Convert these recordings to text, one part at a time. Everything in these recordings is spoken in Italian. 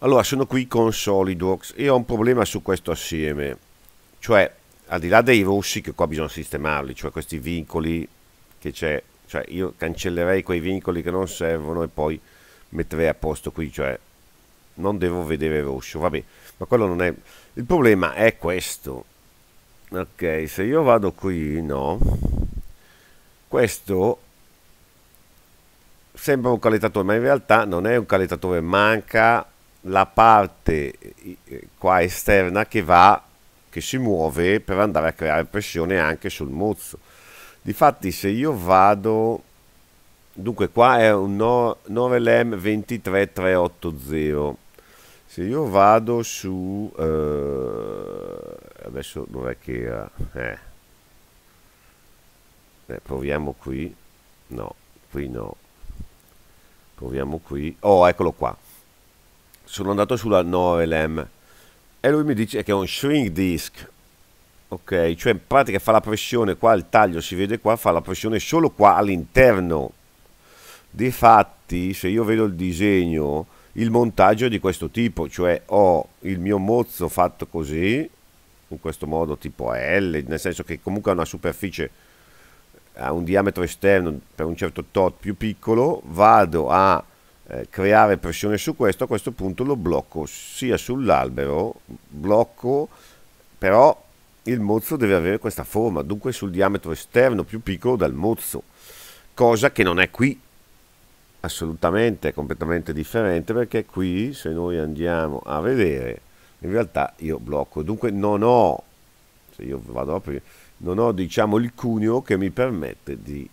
Allora, sono qui con SolidWorks e ho un problema su questo assieme, cioè al di là dei rossi che qua bisogna sistemarli, cioè questi vincoli che c'è, cioè io cancellerei quei vincoli che non servono e poi metterei a posto qui, cioè non devo vedere rosso, vabbè, ma quello non è... Il problema è questo, ok, se io vado qui, no, questo sembra un calettatore, ma in realtà non è un calettatore, manca la parte eh, qua esterna che va che si muove per andare a creare pressione anche sul mozzo difatti se io vado dunque qua è un Norelem 23380 se io vado su eh, adesso dov'è che era eh. Eh, proviamo qui no qui no proviamo qui oh eccolo qua sono andato sulla 9 LM e lui mi dice che è un shrink disc ok cioè in pratica fa la pressione qua il taglio si vede qua fa la pressione solo qua all'interno difatti se io vedo il disegno il montaggio è di questo tipo cioè ho il mio mozzo fatto così in questo modo tipo L nel senso che comunque ha una superficie ha un diametro esterno per un certo tot più piccolo vado a eh, creare pressione su questo, a questo punto lo blocco sia sull'albero, blocco, però il mozzo deve avere questa forma, dunque sul diametro esterno più piccolo del mozzo, cosa che non è qui assolutamente, è completamente differente perché qui se noi andiamo a vedere in realtà io blocco, dunque non ho, se io vado a aprire, non ho diciamo il cuneo che mi permette di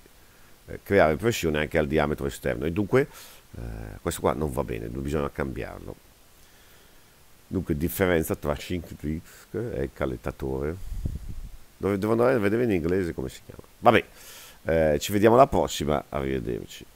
eh, creare pressione anche al diametro esterno e dunque eh, questo qua non va bene, bisogna cambiarlo. Dunque differenza tra shink disc e calettatore. Dove devo andare a vedere in inglese come si chiama. Vabbè, eh, ci vediamo alla prossima, arrivederci.